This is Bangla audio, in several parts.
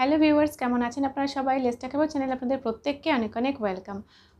হ্যালো ভিউয়ার্স কেমন আছেন আপনারা সবাই লেস্টা খাবার চ্যানেল আপনাদের প্রত্যেককে অনেক অনেক ওয়েলকাম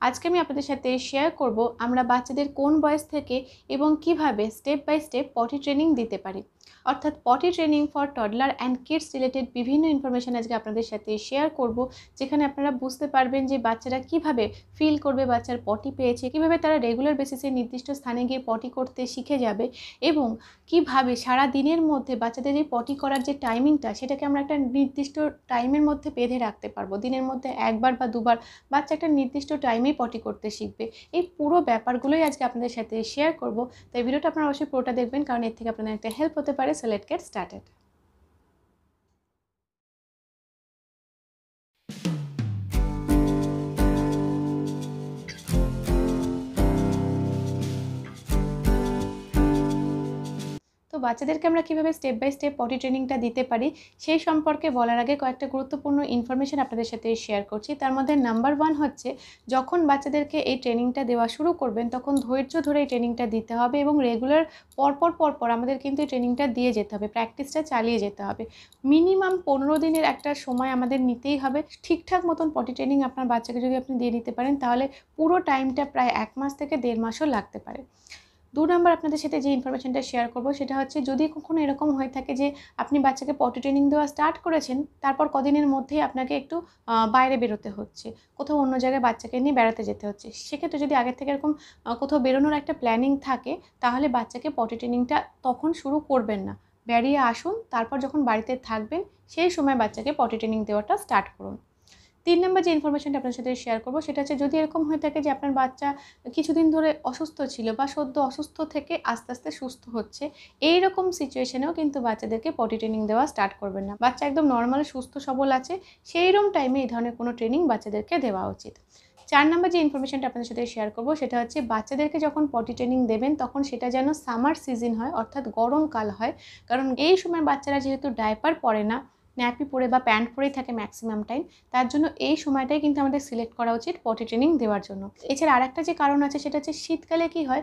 আজকে আমি আপনাদের সাথে শেয়ার করব আমরা বাচ্চাদের কোন বয়স থেকে এবং কিভাবে step by step potty training দিতে পারি অর্থাৎ potty training for toddler and kids রিলেটেড বিভিন্ন ইনফরমেশান আজকে আপনাদের সাথে শেয়ার করব যেখানে আপনারা বুঝতে পারবেন যে বাচ্চারা কিভাবে ফিল করবে বাচ্চার পটি পেয়েছে কিভাবে তারা রেগুলার বেসিসে নির্দিষ্ট স্থানে গিয়ে পটি করতে শিখে যাবে এবং কিভাবে সারা দিনের মধ্যে বাচ্চাদের যে পটি করার যে টাইমিংটা সেটাকে আমরা একটা নির্দিষ্ট টাইমের মধ্যে বেঁধে রাখতে পারবো দিনের মধ্যে একবার বা দুবার বাচ্চা একটা নির্দিষ্ট টাইমেই পটি করতে শিখবে এই পুরো ব্যাপারগুলোই আজকে আপনাদের সাথে শেয়ার করব তাই ভিডিওটা আপনারা অবশ্যই পুরোটা দেখবেন কারণ এর থেকে আপনাদের একটা হেল্প হতে পারে সো লেট গেট স্টার্টেড তো বাচ্চাদেরকে আমরা কিভাবে স্টেপ বাই স্টেপ পটি ট্রেনিংটা দিতে পারি সেই সম্পর্কে বলার আগে কয়েকটা গুরুত্বপূর্ণ ইনফরমেশান আপনাদের সাথে শেয়ার করছি তার মধ্যে নাম্বার ওয়ান হচ্ছে যখন বাচ্চাদেরকে এই ট্রেনিংটা দেওয়া শুরু করবেন তখন ধৈর্য ধরে এই ট্রেনিংটা দিতে হবে এবং রেগুলার পরপর পরপর আমাদের কিন্তু এই ট্রেনিংটা দিয়ে যেতে হবে প্র্যাকটিসটা চালিয়ে যেতে হবে মিনিমাম পনেরো দিনের একটা সময় আমাদের নিতেই হবে ঠিকঠাক মতন পটি ট্রেনিং আপনার বাচ্চাকে যদি আপনি দিয়ে দিতে পারেন তাহলে পুরো টাইমটা প্রায় এক মাস থেকে দেড় মাসও লাগতে পারে দু নম্বর আপনাদের সাথে যে ইনফরমেশনটা শেয়ার করব সেটা হচ্ছে যদি কখনো এরকম হয়ে থাকে যে আপনি বাচ্চাকে পটি ট্রেনিং দেওয়া স্টার্ট করেছেন তারপর কদিনের মধ্যেই আপনাকে একটু বাইরে বেরোতে হচ্ছে কোথাও অন্য জায়গায় বাচ্চাকে নিয়ে বেড়াতে যেতে হচ্ছে সেক্ষেত্রে যদি আগের থেকে এরকম কোথাও বেরোনোর একটা প্ল্যানিং থাকে তাহলে বাচ্চাকে পটি ট্রেনিংটা তখন শুরু করবেন না বেরিয়ে আসুন তারপর যখন বাড়িতে থাকবেন সেই সময় বাচ্চাকে পটি ট্রেনিং দেওয়াটা স্টার্ট করুন তিন নম্বর যে ইনফরমেশনটা আপনার সাথে শেয়ার করবো সেটা হচ্ছে যদি এরকম হয়ে থাকে যে আপনার বাচ্চা কিছুদিন ধরে অসুস্থ ছিল বা সদ্য অসুস্থ থেকে আস্তে আস্তে সুস্থ হচ্ছে এই রকম সিচুয়েশনেও কিন্তু বাচ্চাদেরকে পটি ট্রেনিং দেওয়া স্টার্ট করবেন না বাচ্চা একদম নর্মাল সুস্থ সবল আছে সেই রকম টাইমে এই ধরনের কোনো ট্রেনিং বাচ্চাদেরকে দেওয়া উচিত চার নম্বর যে ইনফরমেশনটা আপনাদের সাথে শেয়ার করবো সেটা হচ্ছে বাচ্চাদেরকে যখন পটি ট্রেনিং দেবেন তখন সেটা যেন সামার সিজন হয় অর্থাৎ গরমকাল হয় কারণ এই সময় বাচ্চারা যেহেতু ডায়পার পরে না ন্যাপি পরে বা প্যান্ট পরেই থাকে ম্যাক্সিমাম টাইম তার জন্য এই সময়টাই কিন্তু আমাদের সিলেক্ট করা উচিত পটি ট্রেনিং দেওয়ার জন্য এছাড়া আরেকটা যে কারণ আছে সেটা হচ্ছে শীতকালে কি হয়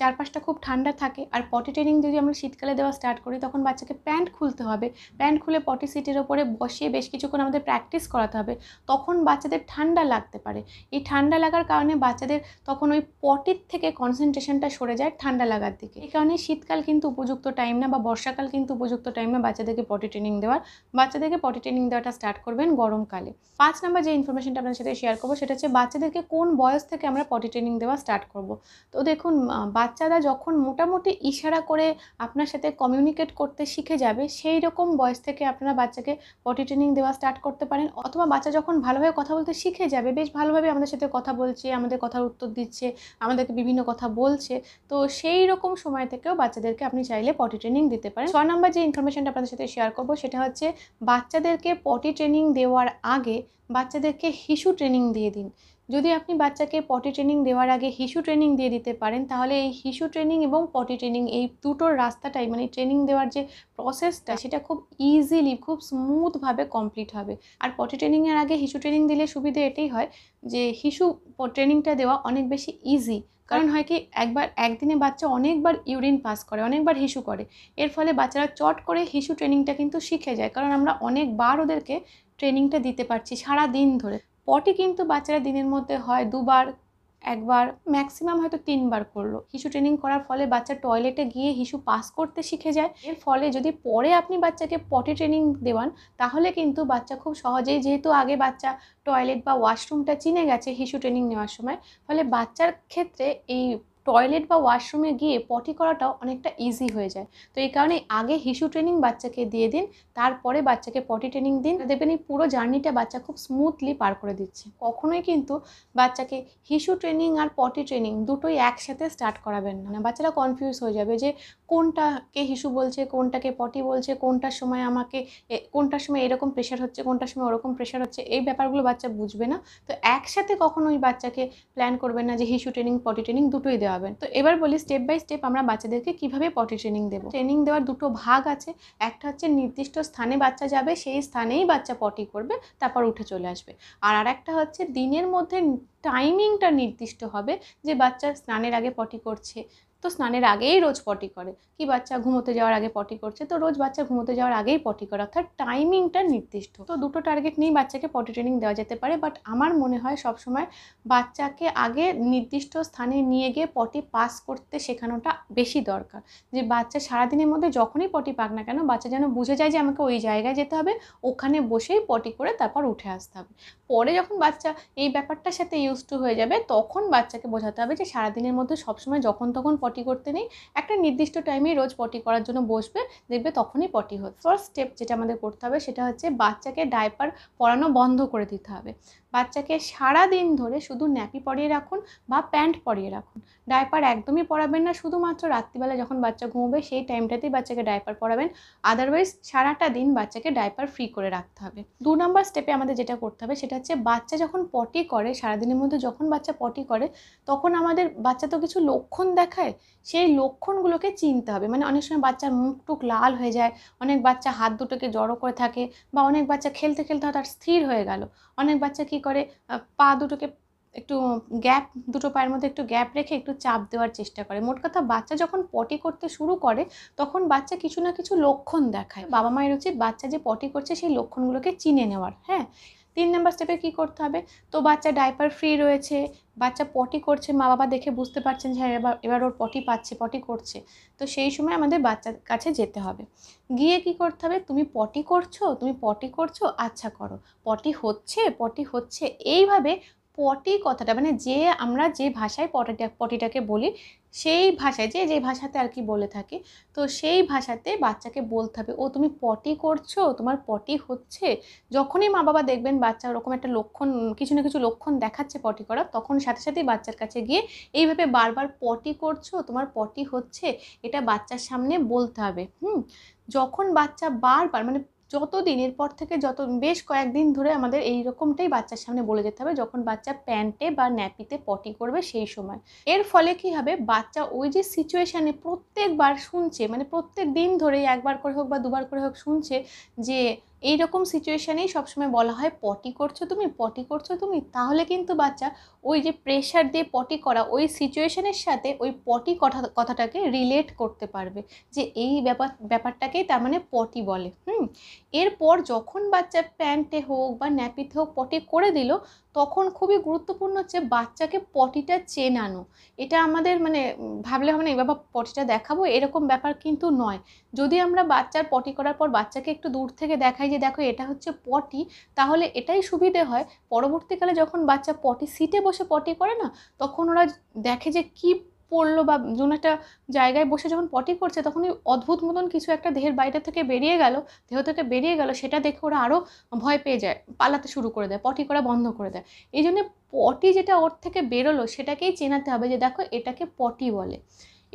চারপাশটা খুব ঠান্ডা থাকে আর পটি ট্রেনিং যদি আমরা শীতকালে দেওয়া স্টার্ট করি তখন বাচ্চাকে প্যান্ট খুলতে হবে প্যান্ট খুলে পটি সিটের ওপরে বসিয়ে বেশ কিছুক্ষণ আমাদের প্র্যাকটিস করাতে হবে তখন বাচ্চাদের ঠান্ডা লাগতে পারে এই ঠান্ডা লাগার কারণে বাচ্চাদের তখন ওই পটির থেকে কনসেন্ট্রেশনটা সরে যায় ঠান্ডা লাগার দিকে এই কারণে শীতকাল কিন্তু উপযুক্ত টাইম না বা বর্ষাকাল কিন্তু উপযুক্ত টাইম না বাচ্চাদেরকে পটি ট্রেনিং দেওয়ার বাচ্চাদেরকে পটি ট্রেনিং দেওয়াটা স্টার্ট করবেন গরমকালে পাঁচ নাম্বার যে ইনফরমেশনটা আপনার সাথে শেয়ার করবো সেটা হচ্ছে বাচ্চাদেরকে কোন বয়স থেকে আমরা পটি ট্রেনিং দেওয়া স্টার্ট করব তো দেখুন বাচ্চারা যখন মোটামুটি ইশারা করে আপনার সাথে কমিউনিকেট করতে শিখে যাবে সেই রকম বয়স থেকে আপনারা বাচ্চাকে পটি ট্রেনিং দেওয়া স্টার্ট করতে পারেন অথবা বাচ্চা যখন ভালোভাবে কথা বলতে শিখে যাবে বেশ ভালোভাবে আমাদের সাথে কথা বলছে আমাদের কথার উত্তর দিচ্ছে আমাদেরকে বিভিন্ন কথা বলছে তো সেই রকম সময় থেকেও বাচ্চাদেরকে আপনি চাইলে পটি ট্রেনিং দিতে পারেন ছ নম্বর যে ইনফরমেশনটা আপনাদের সাথে শেয়ার করবো সেটা হচ্ছে বাচ্চাদেরকে পটি ট্রেনিং দেওয়ার আগে বাচ্চাদেরকে হিসু ট্রেনিং দিয়ে দিন যদি আপনি বাচ্চাকে পটি ট্রেনিং দেওয়ার আগে হিসু ট্রেনিং দিয়ে দিতে পারেন তাহলে এই হিসু ট্রেনিং এবং পটি ট্রেনিং এই দুটোর রাস্তাটাই মানে ট্রেনিং দেওয়ার যে প্রসেসটা সেটা খুব ইজিলি খুব স্মুথভাবে কমপ্লিট হবে আর পটি ট্রেনিংয়ের আগে হিসু ট্রেনিং দিলে সুবিধে এটাই হয় যে হিসু ট্রেনিংটা দেওয়া অনেক বেশি ইজি কারণ হয় কি একবার একদিনে বাচ্চা অনেকবার ইউরিন পাস করে অনেকবার হিসু করে এর ফলে বাচ্চারা চট করে হিসু ট্রেনিংটা কিন্তু শিখে যায় কারণ আমরা অনেকবার ওদেরকে ট্রেনিংটা দিতে পারছি সারা দিন ধরে পটি কিন্তু বাচ্চারা দিনের মধ্যে হয় দুবার একবার ম্যাক্সিমাম হয়তো তিনবার করলো হিসু ট্রেনিং করার ফলে বাচ্চা টয়লেটে গিয়ে হিসু পাস করতে শিখে যায় এর ফলে যদি পরে আপনি বাচ্চাকে পটি ট্রেনিং দেওয়ান তাহলে কিন্তু বাচ্চা খুব সহজেই যেহেতু আগে বাচ্চা টয়লেট বা ওয়াশরুমটা চিনে গেছে হিসু ট্রেনিং নেওয়ার সময় ফলে বাচ্চার ক্ষেত্রে এই টয়লেট বা ওয়াশরুমে গিয়ে পটি করাটাও অনেকটা ইজি হয়ে যায় তো এই কারণে আগে হিসু ট্রেনিং বাচ্চাকে দিয়ে দিন তারপরে বাচ্চাকে পটি ট্রেনিং দিন দেখবেন এই পুরো জার্নিটা বাচ্চা খুব স্মুথলি পার করে দিচ্ছে কখনোই কিন্তু বাচ্চাকে হিসু ট্রেনিং আর পটি ট্রেনিং দুটোই একসাথে স্টার্ট করাবেন না মানে বাচ্চারা কনফিউজ হয়ে যাবে যে কোনটাকে হিসু বলছে কোনটাকে পটি বলছে কোনটার সময় আমাকে কোনটার সময় এরকম প্রেশার হচ্ছে কোনটার সময় ওরকম প্রেশার হচ্ছে এই ব্যাপারগুলো বাচ্চা বুঝবে না তো একসাথে কখনোই বাচ্চাকে প্ল্যান করবেন না যে হিসু ট্রেনিং পটি ট্রেনিং দুটোই দেওয়া হবেন তো এবার বলি স্টেপ বাই স্টেপ আমরা বাচ্চাদেরকে কিভাবে পটি ট্রেনিং দেবো ট্রেনিং দেওয়ার দুটো ভাগ আছে একটা হচ্ছে নির্দিষ্ট স্থানে বাচ্চা যাবে সেই স্থানেই বাচ্চা পটি করবে তারপর উঠে চলে আসবে আর আর একটা হচ্ছে দিনের মধ্যে টাইমিংটা নির্দিষ্ট হবে যে বাচ্চা স্নানের আগে পটি করছে তো স্নানের আগেই রোজ পটি করে কি বাচ্চা ঘুমোতে যাওয়ার আগে পটি করছে তো রোজ বাচ্চা ঘুমোতে যাওয়ার আগেই পটি করে অর্থাৎ টাইমিংটা নির্দিষ্ট তো দুটো টার্গেট নিয়েই বাচ্চাকে পটি ট্রেনিং দেওয়া যেতে পারে বাট আমার মনে হয় সবসময় বাচ্চাকে আগে নির্দিষ্ট স্থানে নিয়ে গিয়ে পটি পাস করতে শেখানোটা বেশি দরকার যে বাচ্চা সারাদিনের মধ্যে যখনই পটি পাক না কেন বাচ্চা যেন বুঝে যায় যে আমাকে ওই জায়গায় যেতে হবে ওখানে বসেই পটি করে তারপর উঠে আসতে হবে পরে যখন বাচ্চা এই ব্যাপারটার সাথে ইউজ টু হয়ে যাবে তখন বাচ্চাকে বোঝাতে হবে যে সারাদিনের মধ্যে সবসময় যখন তখন পটি পটি করতে নেই একটা নির্দিষ্ট টাইমে রোজ পটি করার জন্য বসবে দেখবে তখনই পটি হচ্ছে ফার্স্ট স্টেপ যেটা আমাদের করতে হবে সেটা হচ্ছে বাচ্চাকে ডায়পার পরানো বন্ধ করে দিতে হবে বাচ্চাকে সারা দিন ধরে শুধু ন্যাপি পরিয়ে রাখুন বা প্যান্ট পরিয়ে রাখুন ডায়পার একদমই পরাবেন না শুধুমাত্র রাত্রিবেলা যখন বাচ্চা ঘুমোবে সেই টাইমটাতেই বাচ্চাকে ডায়পার পরাবেন আদারওয়াইজ সারাটা দিন বাচ্চাকে ডায়পার ফ্রি করে রাখতে হবে দু নম্বর স্টেপে আমাদের যেটা করতে হবে সেটা হচ্ছে বাচ্চা যখন পটি করে সারাদিনের মধ্যে যখন বাচ্চা পটি করে তখন আমাদের বাচ্চা তো কিছু লক্ষণ দেখায় সেই লক্ষণগুলোকে চিনতে হবে মানে অনেক সময় বাচ্চার মুখ টুক লাল হয়ে যায় অনেক বাচ্চা হাত দুটোকে জড়ো করে থাকে বা অনেক বাচ্চা খেলতে খেলতে হয়তো আর স্থির হয়ে গেল অনেক বাচ্চা কি করে পা দুটোকে একটু গ্যাপ দুটো পায়ের মধ্যে একটু গ্যাপ রেখে একটু চাপ দেওয়ার চেষ্টা করে মোট কথা বাচ্চা যখন পটি করতে শুরু করে তখন বাচ্চা কিছু না কিছু লক্ষণ দেখায় বাবা মায়ের উচিত বাচ্চা যে পটি করছে সেই লক্ষণগুলোকে চিনে নেওয়ার হ্যাঁ তিন নাম্বার স্টেপে কি করতে হবে তো বাচ্চা ডাইপার ফ্রি রয়েছে বাচ্চা পটি করছে মা বাবা দেখে বুঝতে পারছেন যে হ্যাঁ এবার এবার ওর পটি পাচ্ছে পটি করছে তো সেই সময় আমাদের বাচ্চার কাছে যেতে হবে গিয়ে কি করতে হবে তুমি পটি করছো তুমি পটি করছো আচ্ছা করো পটি হচ্ছে পটি হচ্ছে এইভাবে পটি কথাটা মানে যে আমরা যে ভাষায় পটিটা পটিটাকে বলি সেই ভাষায় যে যে ভাষাতে আর কি বলে থাকি তো সেই ভাষাতে বাচ্চাকে বলতে হবে ও তুমি পটি করছো তোমার পটি হচ্ছে যখনই মা বাবা দেখবেন বাচ্চা ওরকম একটা লক্ষণ কিছু না কিছু লক্ষণ দেখাচ্ছে পটি করা তখন সাথে সাথেই বাচ্চার কাছে গিয়ে এইভাবে বারবার পটি করছো তোমার পটি হচ্ছে এটা বাচ্চার সামনে বলতে হবে হুম যখন বাচ্চা বারবার মানে যত দিনের পর থেকে যত বেশ কয়েকদিন ধরে আমাদের এই রকমটাই বাচ্চার সামনে বলে যেতে হবে যখন বাচ্চা প্যান্টে বা ন্যাপিতে পটি করবে সেই সময় এর ফলে কি হবে বাচ্চা ওই যে সিচুয়েশানে প্রত্যেকবার শুনছে মানে প্রত্যেক দিন ধরে একবার করে হোক বা দুবার করে হোক শুনছে যে এই রকম সিচুয়েশানেই সবসময় বলা হয় পটি করছো তুমি পটি করছো তুমি তাহলে কিন্তু বাচ্চা ওই যে প্রেশার দিয়ে পটি করা ওই সিচুয়েশানের সাথে ওই পটি কথা কথাটাকে রিলেট করতে পারবে যে এই ব্যাপার ব্যাপারটাকেই তার মানে পটি বলে হুম এরপর যখন বাচ্চা প্যান্টে হোক বা ন্যাপিতে হোক পটি করে দিল তখন খুবই গুরুত্বপূর্ণ হচ্ছে বাচ্চাকে পটিটা চেনানো এটা আমাদের মানে ভাবলে হবে না এই বাবা পটিটা দেখাবো এরকম ব্যাপার কিন্তু নয় যদি আমরা বাচ্চার পটি করার পর বাচ্চাকে একটু দূর থেকে দেখাই যে দেখো এটা হচ্ছে পটি তাহলে এটাই সুবিধে হয় পরবর্তীকালে যখন বাচ্চা পটি সিটে বসে পটি করে না তখন ওরা দেখে যে কী পড়লো বা যোন একটা জায়গায় বসে যখন পটি করছে তখন ওই অদ্ভুত মতন কিছু একটা দেহের বাইরে থেকে বেরিয়ে গেল দেহ থেকে বেরিয়ে গেল সেটা দেখে ওরা আরও ভয় পেয়ে যায় পালাতে শুরু করে দেয় পটি করা বন্ধ করে দেয় এই জন্যে পটি যেটা ওর থেকে বেরোলো সেটাকেই চেনাতে হবে যে দেখো এটাকে পটি বলে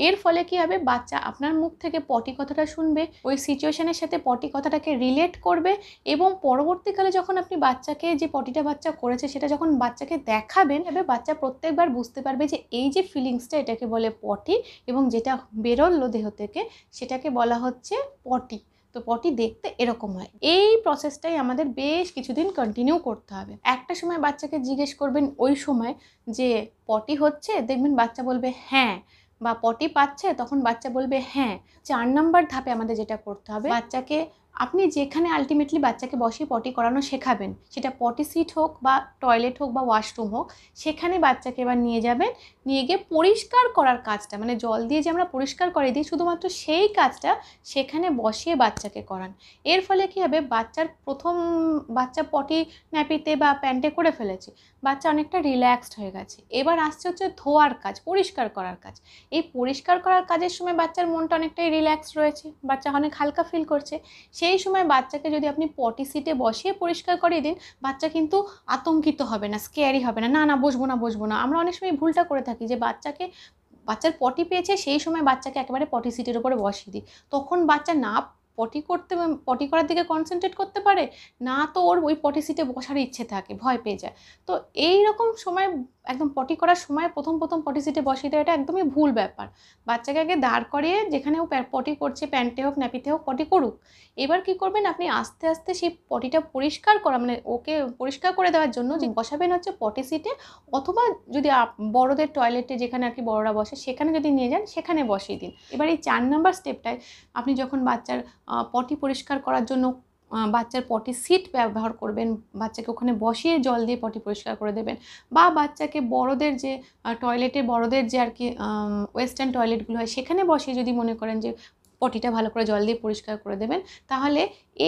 এর ফলে কি হবে বাচ্চা আপনার মুখ থেকে পটি কথাটা শুনবে ওই সিচুয়েশনের সাথে পটি কথাটাকে রিলেট করবে এবং পরবর্তীকালে যখন আপনি বাচ্চাকে যে পটিটা বাচ্চা করেছে সেটা যখন বাচ্চাকে দেখাবেন তবে বাচ্চা প্রত্যেকবার বুঝতে পারবে যে এই যে ফিলিংসটা এটাকে বলে পটি এবং যেটা বেরোলো দেহ থেকে সেটাকে বলা হচ্ছে পটি তো পটি দেখতে এরকম হয় এই প্রসেসটাই আমাদের বেশ কিছুদিন কন্টিনিউ করতে হবে একটা সময় বাচ্চাকে জিজ্ঞেস করবেন ওই সময় যে পটি হচ্ছে দেখবেন বাচ্চা বলবে হ্যাঁ বা পটি পাচ্ছে তখন বাচ্চা বলবে হ্যাঁ চার নাম্বার ধাপে আমাদের যেটা করতে হবে বাচ্চাকে আপনি যেখানে আলটিমেটলি বাচ্চাকে বসে পটি করানো শেখাবেন সেটা পটি সিট হোক বা টয়লেট হোক বা ওয়াশরুম হোক সেখানে বাচ্চাকে এবার নিয়ে যাবেন নিয়ে গিয়ে পরিষ্কার করার কাজটা মানে জল দিয়ে যে আমরা পরিষ্কার করে দিই শুধুমাত্র সেই কাজটা সেখানে বসিয়ে বাচ্চাকে করান এর ফলে কী হবে বাচ্চার প্রথম বাচ্চা পটি ন্যাপিতে বা প্যান্টে করে ফেলেছে বাচ্চা অনেকটা রিল্যাক্সড হয়ে গেছে এবার আসছে হচ্ছে ধোয়ার কাজ পরিষ্কার করার কাজ এই পরিষ্কার করার কাজের সময় বাচ্চার মনটা অনেকটাই রিল্যাক্স রয়েছে বাচ্চা অনেক হালকা ফিল করছে সেই সেই সময় বাচ্চাকে যদি আপনি পটি সিটে বসিয়ে পরিষ্কার করিয়ে দিন বাচ্চা কিন্তু আতঙ্কিত হবে না স্কেয়ারি হবে না না না বসবো না বসবো না আমরা অনেক সময় ভুলটা করে থাকি যে বাচ্চাকে বাচ্চার পটি পেয়েছে সেই সময় বাচ্চাকে একেবারে পটি সিটের উপরে বসিয়ে দিই তখন বাচ্চা না পটি করতে পটি করার দিকে কনসেন্ট্রেট করতে পারে না তো ওর ওই পটি সিটে বসার ইচ্ছে থাকে ভয় পেয়ে যায় তো এই রকম সময় একদম পটি করার সময় প্রথম প্রথম পটি সিটে বসিয়ে দেওয়া এটা একদমই ভুল ব্যাপার বাচ্চাকে আগে দাঁড় করিয়ে যেখানে ও পটি করছে প্যান্টে হোক ন্যাপিতে হোক পটি করুক এবার কি করবেন আপনি আস্তে আস্তে সেই পটিটা পরিষ্কার করা মানে ওকে পরিষ্কার করে দেওয়ার জন্য যে বসাবেন হচ্ছে পটি সিটে অথবা যদি বড়দের টয়লেটে যেখানে আর কি বড়রা বসে সেখানে যদি নিয়ে যান সেখানে বসিয়ে দিন এবার এই চার নাম্বার স্টেপটায় আপনি যখন বাচ্চার পটি পরিষ্কার করার জন্য বাচ্চার পটি সিট ব্যবহার করবেন বাচ্চাকে ওখানে বসিয়ে জল দিয়ে পটি পরিষ্কার করে দেবেন বা বাচ্চাকে বড়দের যে টয়লেটে বড়দের যে আর কি ওয়েস্টার্ন টয়লেটগুলো হয় সেখানে বসিয়ে যদি মনে করেন যে পটিটা ভালো করে জল দিয়ে পরিষ্কার করে দেবেন তাহলে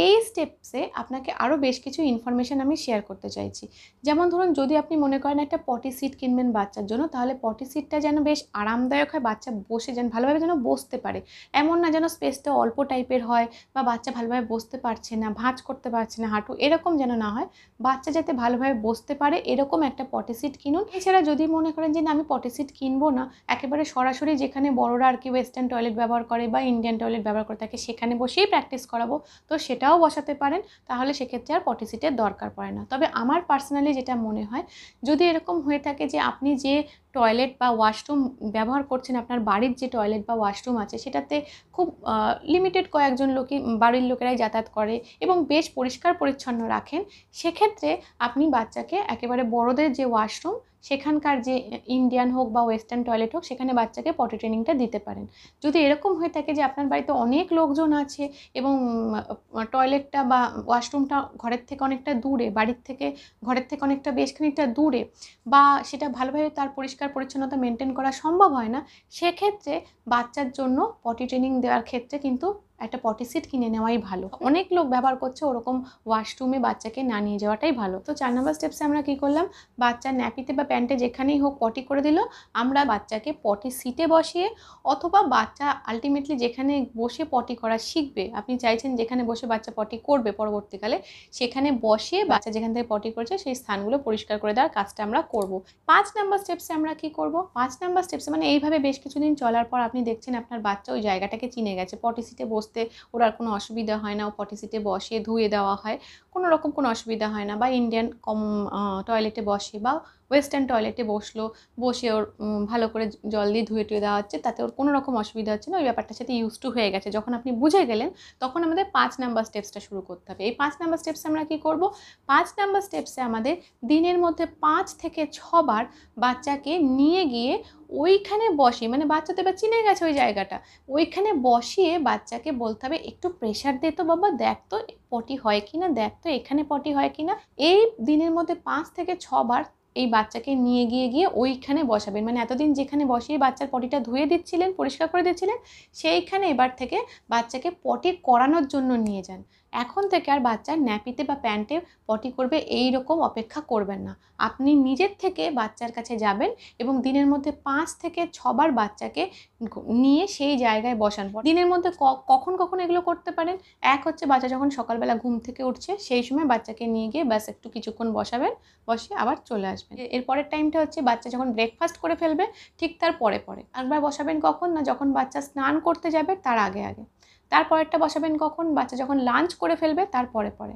এই স্টেপসে আপনাকে আরও বেশ কিছু ইনফরমেশান আমি শেয়ার করতে চাইছি যেমন ধরুন যদি আপনি মনে করেন একটা পটি সিট কিনবেন বাচ্চার জন্য তাহলে পটি সিটটা যেন বেশ আরামদায়ক হয় বাচ্চা বসে যেন ভালোভাবে যেন বসতে পারে এমন না যেন স্পেসটা অল্প টাইপের হয় বা বাচ্চা ভালোভাবে বসতে পারছে না ভাঁজ করতে পারছে না হাঁটু এরকম যেন না হয় বাচ্চা যাতে ভালোভাবে বসতে পারে এরকম একটা পটি সিট কিনুন এছাড়া যদি মনে করেন যে না আমি পটি সিট কিনবো না একেবারে সরাসরি যেখানে বড়োরা আর কি ওয়েস্টার্ন টয়লেট ব্যবহার করে বা ইন্ডিয়ান টয়লেট ব্যবহার করে থাকে সেখানে বসেই প্র্যাকটিস করাবো তো সেটা সেটাও বসাতে পারেন তাহলে সেক্ষেত্রে আর পটি সিটের দরকার পড়ে না তবে আমার পার্সোনালি যেটা মনে হয় যদি এরকম হয়ে থাকে যে আপনি যে টয়লেট বা ওয়াশরুম ব্যবহার করছেন আপনার বাড়ির যে টয়লেট বা ওয়াশরুম আছে সেটাতে খুব লিমিটেড কয়েকজন লোকই বাড়ির লোকেরাই যাতায়াত করে এবং বেশ পরিষ্কার পরিচ্ছন্ন রাখেন সেক্ষেত্রে আপনি বাচ্চাকে একেবারে বড়দের যে ওয়াশরুম সেখানকার যে ইন্ডিয়ান হোক বা ওয়েস্টার্ন টয়লেট হোক সেখানে বাচ্চাকে পটি ট্রেনিংটা দিতে পারেন যদি এরকম হয়ে থাকে যে আপনার বাড়িতে অনেক লোকজন আছে এবং টয়লেটটা বা ওয়াশরুমটা ঘরের থেকে অনেকটা দূরে বাড়ির থেকে ঘরের থেকে অনেকটা বেশ খানিকটা দূরে বা সেটা ভালোভাবে তার পরিষ্কার পরিচ্ছন্নতা মেনটেন করা সম্ভব হয় না সেক্ষেত্রে বাচ্চার জন্য পটি ট্রেনিং দেওয়ার ক্ষেত্রে কিন্তু একটা পটি সিট কিনে নেওয়াই ভালো অনেক লোক ব্যবহার করছে ওরকম ওয়াশরুমে বাচ্চাকে না নিয়ে যাওয়াটাই ভালো তো চার নম্বর স্টেপসে আমরা কি করলাম বাচ্চার ন্যাপিতে বা প্যান্টে যেখানেই হোক পটি করে দিল আমরা বাচ্চাকে পটি সিটে বসিয়ে অথবা বাচ্চা আলটিমেটলি যেখানে বসে পটি করা শিখবে আপনি চাইছেন যেখানে বসে বাচ্চা পটি করবে পরবর্তীকালে সেখানে বসিয়ে বাচ্চা যেখান থেকে পটি করছে সেই স্থানগুলো পরিষ্কার করে দেওয়ার কাজটা আমরা করব পাঁচ নাম্বার স্টেপসে আমরা কি করব পাঁচ নাম্বার স্টেপসে মানে এইভাবে বেশ কিছুদিন চলার পর আপনি দেখছেন আপনার বাচ্চা ওই জায়গাটাকে চিনে গেছে পটি সিটে বসতে বসতে ওর আর কোনো অসুবিধা হয় না ও পটি সিটে বসে ধুয়ে দেওয়া হয় কোনো রকম কোনো অসুবিধা হয় না বা ইন্ডিয়ান কম টয়লেটে বসে বা ওয়েস্টার্ন টয়লেটে বসলো বসে ওর ভালো করে জল দিয়ে ধুয়ে টুয়ে দেওয়া হচ্ছে তাতে ওর কোনো রকম অসুবিধা হচ্ছে না ওই ব্যাপারটার সাথে ইউজ টু হয়ে গেছে যখন আপনি বুঝে গেলেন তখন আমাদের পাঁচ নাম্বার স্টেপসটা শুরু করতে হবে এই পাঁচ নাম্বার স্টেপসে আমরা কী করবো পাঁচ নাম্বার স্টেপসে আমাদের দিনের মধ্যে পাঁচ থেকে ছবার বাচ্চাকে নিয়ে গিয়ে ওইখানে বসে মানে বাচ্চা তো এবার চিনে গেছে ওই জায়গাটা ওইখানে বসিয়ে বাচ্চাকে বলতে হবে একটু প্রেশার দে তো বাবা দেখ তো পটি হয় কি না দেখ তো এখানে পটি হয় কি না এই দিনের মধ্যে পাঁচ থেকে ছবার এই বাচ্চাকে নিয়ে গিয়ে গিয়ে ওইখানে বসাবেন মানে এতদিন যেখানে বসিয়ে বাচ্চার পটিটা ধুয়ে দিচ্ছিলেন পরিষ্কার করে দিচ্ছিলেন সেইখানে এবার থেকে বাচ্চাকে পটি করানোর জন্য নিয়ে যান এখন থেকে আর বাচ্চার ন্যাপিতে বা প্যান্টে পটি করবে এই রকম অপেক্ষা করবেন না আপনি নিজের থেকে বাচ্চার কাছে যাবেন এবং দিনের মধ্যে পাঁচ থেকে ছবার বাচ্চাকে নিয়ে সেই জায়গায় বসান পর দিনের মধ্যে কখন কখন এগুলো করতে পারেন এক হচ্ছে বাচ্চা যখন সকালবেলা ঘুম থেকে উঠছে সেই সময় বাচ্চাকে নিয়ে গিয়ে ব্যাস একটু কিছুক্ষণ বসাবেন বসে আবার চলে আসবেন এরপরের টাইমটা হচ্ছে বাচ্চা যখন ব্রেকফাস্ট করে ফেলবে ঠিক তার পরে পরে একবার বসাবেন কখন না যখন বাচ্চা স্নান করতে যাবে তার আগে আগে তারপরেরটা বসাবেন কখন বাচ্চা যখন লাঞ্চ করে ফেলবে তারপরে পরে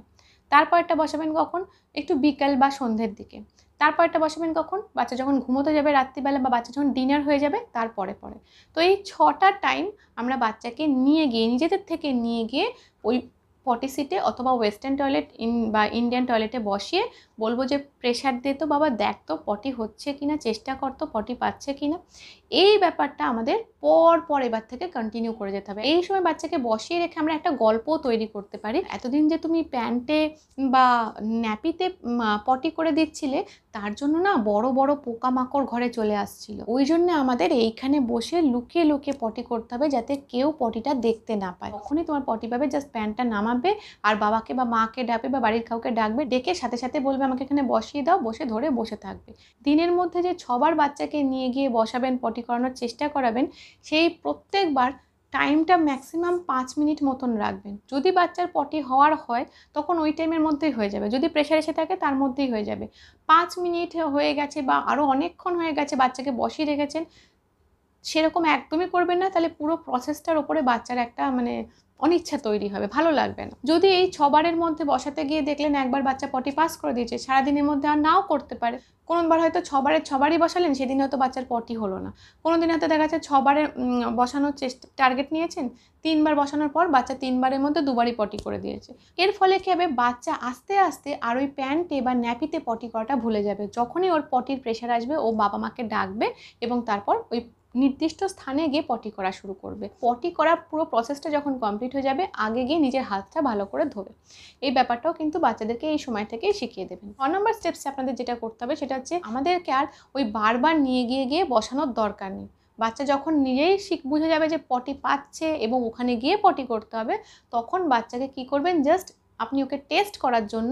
তারপরেরটা বসাবেন কখন একটু বিকেল বা সন্ধ্যের দিকে তারপরটা বসাবেন কখন বাচ্চা যখন ঘুমোতে যাবে রাত্রিবেলা বা বাচ্চা যখন ডিনার হয়ে যাবে তারপরে পরে তো এই ছটা টাইম আমরা বাচ্চাকে নিয়ে গিয়ে নিজেদের থেকে নিয়ে গিয়ে ওই পটি সিটে অথবা ওয়েস্টার্ন টয়লেট ইন বা ইন্ডিয়ান টয়লেটে বসিয়ে বলবো যে প্রেশার দিয়ে তো বাবা দেখতো পটি হচ্ছে কি না চেষ্টা করতো পটি পাচ্ছে কি না এই ব্যাপারটা আমাদের পর পর এবার থেকে কন্টিনিউ করে যেতে হবে এই সময় বাচ্চাকে বসিয়ে রেখে আমরা একটা গল্প তৈরি করতে পারি এতদিন যে তুমি প্যান্টে বা ন্যাপিতে পটি করে দিচ্ছিলে তার জন্য না বড় বড় পোকামাকড় ঘরে চলে আসছিল ওই জন্য আমাদের এইখানে বসে লুকিয়ে লুকিয়ে পটি করতে হবে যাতে কেউ পটিটা দেখতে না পায় তখনই তোমার পটি পাবে জাস্ট প্যান্টটা নামাবে আর বাবাকে বা মাকে ডাকবে বা বাড়ির কাউকে ডাকবে ডেকে সাথে সাথে বলবে আমাকে এখানে বসিয়ে দাও বসে ধরে বসে থাকবে দিনের মধ্যে যে ছবার বাচ্চাকে নিয়ে গিয়ে বসাবেন পটি করানোর চেষ্টা করাবেন সেই প্রত্যেকবার টাইমটা ম্যাক্সিমাম পাঁচ মিনিট মতন রাখবেন যদি বাচ্চার পটি হওয়ার হয় তখন ওই টাইমের মধ্যেই হয়ে যাবে যদি প্রেশার এসে থাকে তার মধ্যেই হয়ে যাবে পাঁচ মিনিট হয়ে গেছে বা আরও অনেকক্ষণ হয়ে গেছে বাচ্চাকে বসিয়ে রেখেছেন সেরকম একদমই করবেন না তাহলে পুরো প্রসেসটার ওপরে বাচ্চার একটা মানে অনিচ্ছা তৈরি হবে ভালো লাগবে না যদি এই ছবারের মধ্যে বসাতে গিয়ে দেখলেন একবার বাচ্চা পটি পাস করে দিয়েছে সারাদিনের মধ্যে আর নাও করতে পারে কোনোবার হয়তো ছবারের ছবারই বসালেন সেদিন হয়তো বাচ্চার পটি হলো না কোনো দিন হয়তো দেখা যাচ্ছে ছবারে বসানোর চেষ্টা টার্গেট নিয়েছেন তিনবার বসানোর পর বাচ্চা তিনবারের মধ্যে দুবারই পটি করে দিয়েছে এর ফলে কী হবে বাচ্চা আস্তে আস্তে আর ওই প্যান্টে বা ন্যাপিতে পটি করাটা ভুলে যাবে যখনই ওর পটির প্রেশার আসবে ও বাবা মাকে ডাকবে এবং তারপর ওই নির্দিষ্ট স্থানে গিয়ে পটি করা শুরু করবে পটি করার পুরো প্রসেসটা যখন কমপ্লিট হয়ে যাবে আগে গিয়ে নিজের হাতটা ভালো করে ধোবে এই ব্যাপারটাও কিন্তু বাচ্চাদেরকে এই সময় থেকেই শিখিয়ে দেবেন ছ নম্বর স্টেপসে আপনাদের যেটা করতে হবে সেটা হচ্ছে আমাদেরকে আর ওই বারবার নিয়ে গিয়ে গিয়ে বসানোর দরকার নেই বাচ্চা যখন নিজেই শিখ বুঝে যাবে যে পটি পাচ্ছে এবং ওখানে গিয়ে পটি করতে হবে তখন বাচ্চাকে কি করবেন জাস্ট আপনি ওকে টেস্ট করার জন্য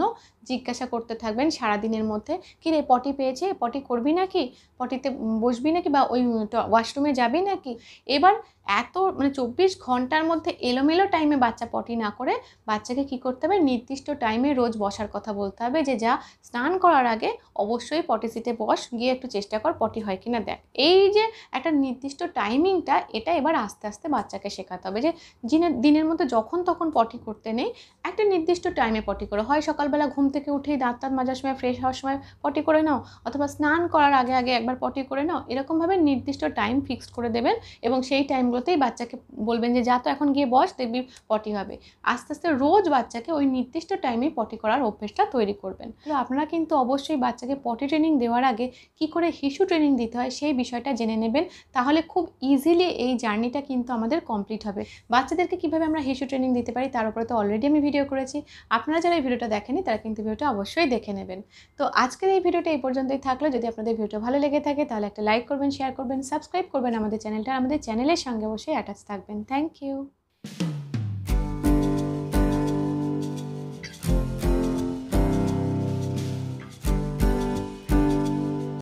জিজ্ঞাসা করতে থাকবেন সারাদিনের মধ্যে কি রে পটি পেয়েছে পটি করবি নাকি পটিতে বসবি নাকি বা ওই ওয়াশরুমে যাবি নাকি এবার এত মানে চব্বিশ ঘন্টার মধ্যে এলোমেলো টাইমে বাচ্চা পটি না করে বাচ্চাকে কি করতে হবে নির্দিষ্ট টাইমে রোজ বসার কথা বলতে হবে যে যা স্নান করার আগে অবশ্যই পটি সিটে বস গিয়ে একটু চেষ্টা কর পটি হয় কি না দেখ এই যে একটা নির্দিষ্ট টাইমিংটা এটা এবার আস্তে আস্তে বাচ্চাকে শেখাতে হবে যে দিনের মধ্যে যখন তখন পটি করতে নেই একটা নির্দিষ্ট টাইমে পটি করো হয় সকালবেলা ঘুম থেকে উঠেই দাঁত দাঁত মাজার সময় ফ্রেশ হওয়ার সময় পটি করে নাও অথবা স্নান করার আগে আগে একবার পটি করে নাও এরকমভাবে নির্দিষ্ট টাইম ফিক্সড করে দেবেন এবং সেই টাইমগুলোতেই বাচ্চাকে বলবেন যে যা তো এখন গিয়ে বস দেখবি পটি হবে আস্তে আস্তে রোজ বাচ্চাকে ওই নির্দিষ্ট টাইমে পটি করার অভ্যেসটা তৈরি করবেন তো আপনারা কিন্তু অবশ্যই বাচ্চাকে পটি ট্রেনিং দেওয়ার আগে কি করে হিসু ট্রেনিং দিতে হয় সেই বিষয়টা জেনে নেবেন তাহলে খুব ইজিলি এই জার্নিটা কিন্তু আমাদের কমপ্লিট হবে বাচ্চাদেরকে কিভাবে আমরা হিসু ট্রেনিং দিতে পারি তার উপরে তো অলরেডি আমি ভিডিও করেছি আপনারা যারা এই ভিডিওটা দেখেনি তারা কিন্তু ভিডিওটা অবশ্যই দেখে নেবেন তো আজকের এই ভিডিওটা এই পর্যন্তই থাকলো যদি আপনাদের ভিডিওটা ভালো লেগে থাকে তাহলে একটা লাইক করবেন শেয়ার করবেন সাবস্ক্রাইব করবেন আমাদের চ্যানেলটা আমাদের চ্যানেলের সঙ্গে অবশ্যই অ্যাটাচ থাকবেন থ্যাংক ইউ